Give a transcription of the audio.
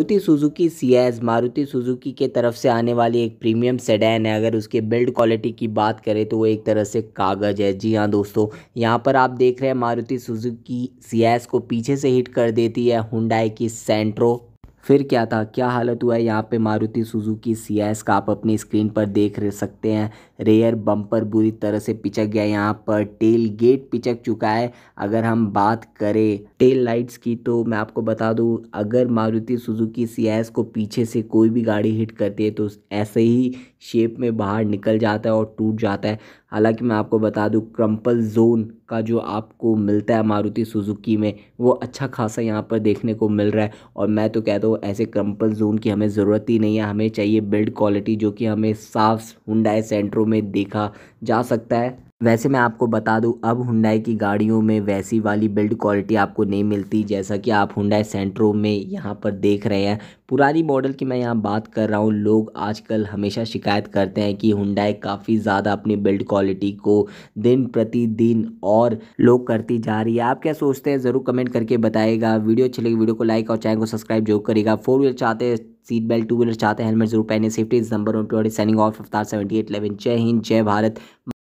Maruti Suzuki C S Maruti Suzuki के तरफ से आने वाली एक प्रीमियम सेडैन है अगर उसके बिल्ड क्वालिटी की बात करें तो वो एक तरह से कागज़ है जी हाँ दोस्तों यहाँ पर आप देख रहे हैं मारुति सुजुकी सी एस को पीछे से हिट कर देती है हुंडाई की सेंट्रो फिर क्या था क्या हालत हुआ है यहाँ पे मारुति सुजुकी सी एस का आप अपनी स्क्रीन पर देख सकते हैं रेयर बम्पर बुरी तरह से पिचक गया यहाँ पर टेल गेट पिचक चुका है अगर हम बात करें टेल लाइट्स की तो मैं आपको बता दूँ अगर मारुति सुजुकी सी एस को पीछे से कोई भी गाड़ी हिट करती है तो ऐसे ही शेप में बाहर निकल जाता है और टूट जाता है हालांकि मैं आपको बता दूँ क्रम्पल जोन का जो आपको मिलता है मारुति सुजुकी में वो अच्छा खासा यहाँ पर देखने को मिल रहा है और मैं तो कहता हूँ ऐसे क्रम्पल जोन की हमें ज़रूरत ही नहीं है हमें चाहिए बिल्ड क्वालिटी जो कि हमें साफ हुडाई सेंटरों में देखा जा सकता है वैसे मैं आपको बता दूं अब हुंडई की गाड़ियों में वैसी वाली बिल्ड क्वालिटी आपको नहीं मिलती जैसा कि आप हुंडई सेंट्रो में यहाँ पर देख रहे हैं पुरानी मॉडल की मैं यहाँ बात कर रहा हूँ लोग आजकल हमेशा शिकायत करते हैं कि हुंडई काफ़ी ज़्यादा अपनी बिल्ड क्वालिटी को दिन प्रतिदिन और लोग करती जा रही है आप क्या सोचते हैं ज़रूर कमेंट करके बताएगा वीडियो अच्छी लगी वीडियो को लाइक और चैनल को सब्सक्राइब जरूर करेगा फोर व्हीलर चाहते हैं सीट बेल्ट टू व्हीलर चाहते हैं हेलमेट जरूर पहने सेफ्टी नंबर वन प्योर सैनिंग ऑफ अफ्तार सेवेंटी एट इलेवन जय हिंद जय भारत